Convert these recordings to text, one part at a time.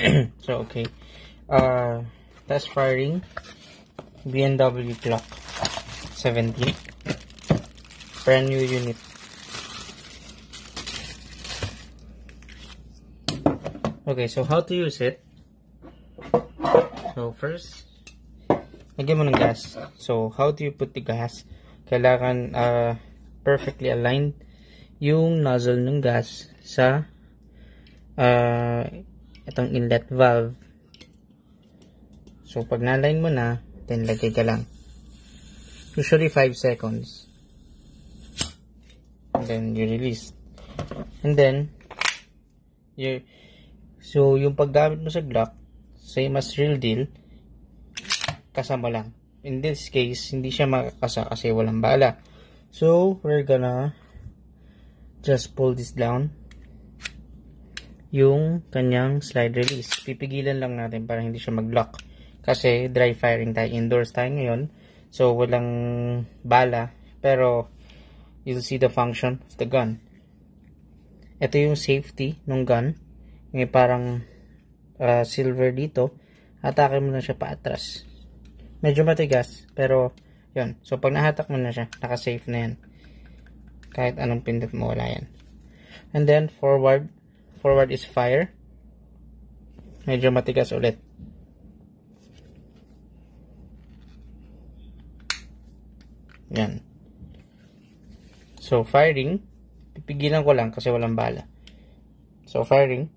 so, okay. Uh, test firing. BMW Glock 17. Brand new unit. Okay, so how to use it? So, first, lagyan mo ng gas. So, how do you put the gas? Kailangan uh, perfectly aligned yung nozzle ng gas sa uh, itong inlet valve. So, pag naline mo na, then lagay ka lang. Usually 5 seconds. And then, you release. And then, you, so, yung paggamit mo sa Glock, same as real deal, kasama lang. In this case, hindi siya makakasa kasi walang bala. So, we're gonna just pull this down yung kanyang slide release. Pipigilan lang natin para hindi siya mag-lock. Kasi dry firing tayo. Indoors tayo ngayon. So, walang bala. Pero, you'll see the function of the gun. Ito yung safety ng gun. May parang uh, silver dito. Atake mo na siya paatras. Medyo matigas. Pero, yun. So, pag nahatak mo na siya, naka-safe na yan. Kahit anong pindot mo, wala yan. And then, forward forward is fire. Medyo matigas ulit. Yan. So, firing. Pipigilan ko lang kasi walang bala. So, firing.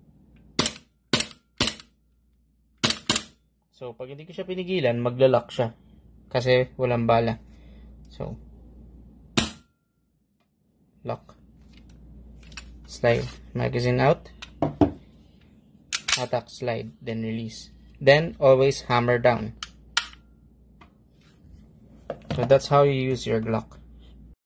So, pag hindi ko siya pinigilan, maglalock siya. Kasi walang bala. So, lock. slide magazine out attack slide then release then always hammer down so that's how you use your Glock